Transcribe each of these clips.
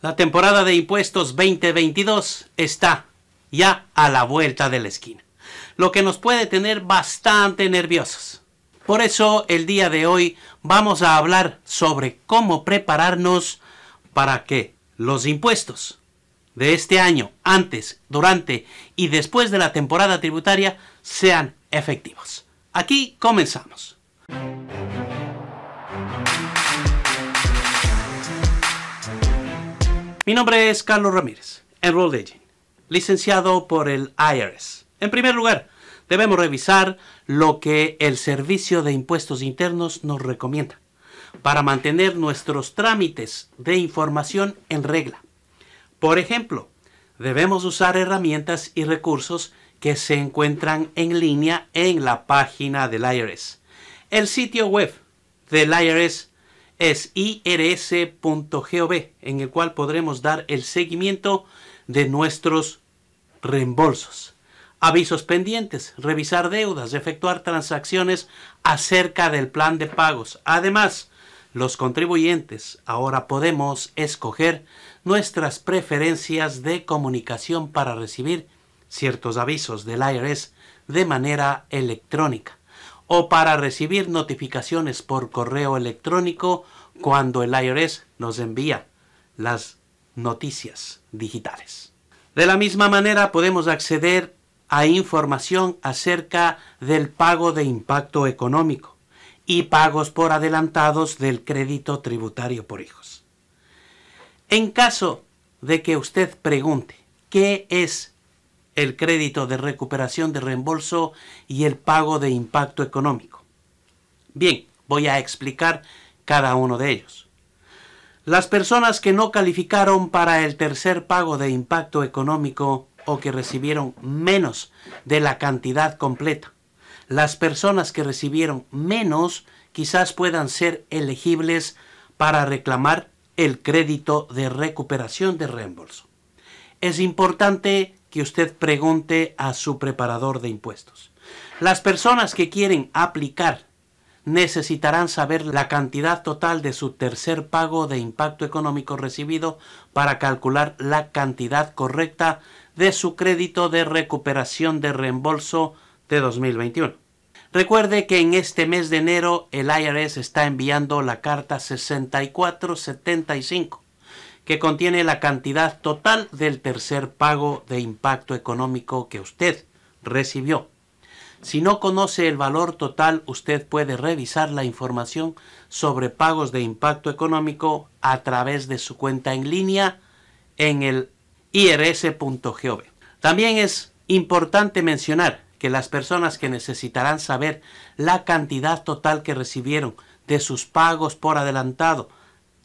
La temporada de impuestos 2022 está ya a la vuelta de la esquina, lo que nos puede tener bastante nerviosos. Por eso el día de hoy vamos a hablar sobre cómo prepararnos para que los impuestos de este año, antes, durante y después de la temporada tributaria, sean efectivos. Aquí comenzamos. Mi nombre es Carlos Ramírez, Enrolled Agent, licenciado por el IRS. En primer lugar, debemos revisar lo que el Servicio de Impuestos Internos nos recomienda para mantener nuestros trámites de información en regla. Por ejemplo, debemos usar herramientas y recursos que se encuentran en línea en la página del IRS. El sitio web del IRS es irs.gov, en el cual podremos dar el seguimiento de nuestros reembolsos. Avisos pendientes, revisar deudas, efectuar transacciones acerca del plan de pagos. Además, los contribuyentes ahora podemos escoger nuestras preferencias de comunicación para recibir ciertos avisos del IRS de manera electrónica o para recibir notificaciones por correo electrónico cuando el IRS nos envía las noticias digitales. De la misma manera podemos acceder a información acerca del pago de impacto económico y pagos por adelantados del crédito tributario por hijos. En caso de que usted pregunte qué es el crédito de recuperación de reembolso y el pago de impacto económico. Bien, voy a explicar cada uno de ellos. Las personas que no calificaron para el tercer pago de impacto económico o que recibieron menos de la cantidad completa. Las personas que recibieron menos quizás puedan ser elegibles para reclamar el crédito de recuperación de reembolso. Es importante que usted pregunte a su preparador de impuestos. Las personas que quieren aplicar necesitarán saber la cantidad total de su tercer pago de impacto económico recibido para calcular la cantidad correcta de su crédito de recuperación de reembolso de 2021. Recuerde que en este mes de enero el IRS está enviando la carta 6475 que contiene la cantidad total del tercer pago de impacto económico que usted recibió. Si no conoce el valor total, usted puede revisar la información sobre pagos de impacto económico a través de su cuenta en línea en el irs.gov. También es importante mencionar que las personas que necesitarán saber la cantidad total que recibieron de sus pagos por adelantado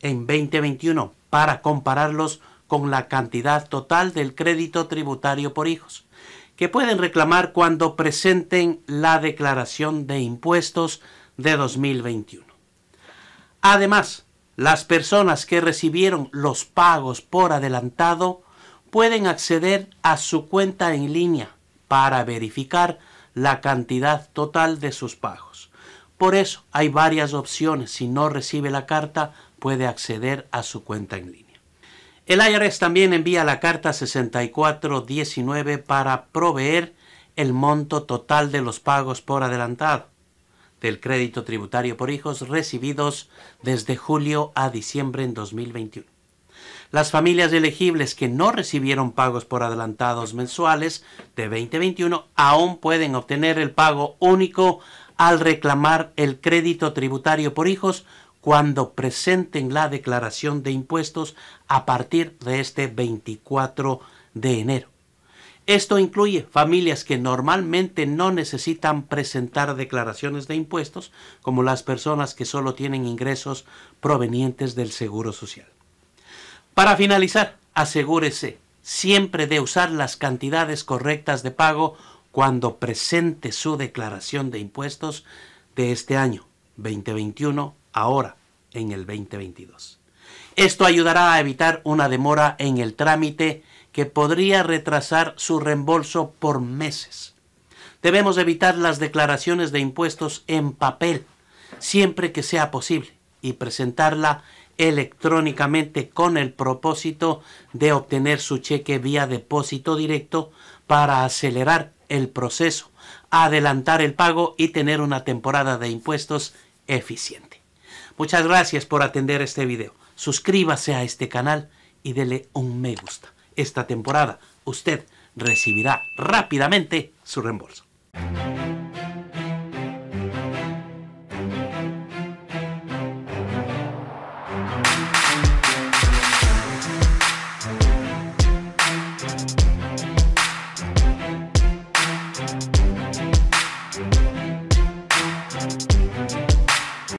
en 2021 para compararlos con la cantidad total del crédito tributario por hijos, que pueden reclamar cuando presenten la declaración de impuestos de 2021. Además, las personas que recibieron los pagos por adelantado pueden acceder a su cuenta en línea para verificar la cantidad total de sus pagos. Por eso hay varias opciones si no recibe la carta puede acceder a su cuenta en línea. El IRS también envía la carta 6419 para proveer el monto total de los pagos por adelantado del crédito tributario por hijos recibidos desde julio a diciembre en 2021. Las familias elegibles que no recibieron pagos por adelantados mensuales de 2021 aún pueden obtener el pago único al reclamar el crédito tributario por hijos cuando presenten la declaración de impuestos a partir de este 24 de enero. Esto incluye familias que normalmente no necesitan presentar declaraciones de impuestos, como las personas que solo tienen ingresos provenientes del Seguro Social. Para finalizar, asegúrese siempre de usar las cantidades correctas de pago cuando presente su declaración de impuestos de este año 2021 ahora en el 2022. Esto ayudará a evitar una demora en el trámite que podría retrasar su reembolso por meses. Debemos evitar las declaraciones de impuestos en papel siempre que sea posible y presentarla electrónicamente con el propósito de obtener su cheque vía depósito directo para acelerar el proceso, adelantar el pago y tener una temporada de impuestos eficiente. Muchas gracias por atender este video. Suscríbase a este canal y dele un me gusta. Esta temporada usted recibirá rápidamente su reembolso.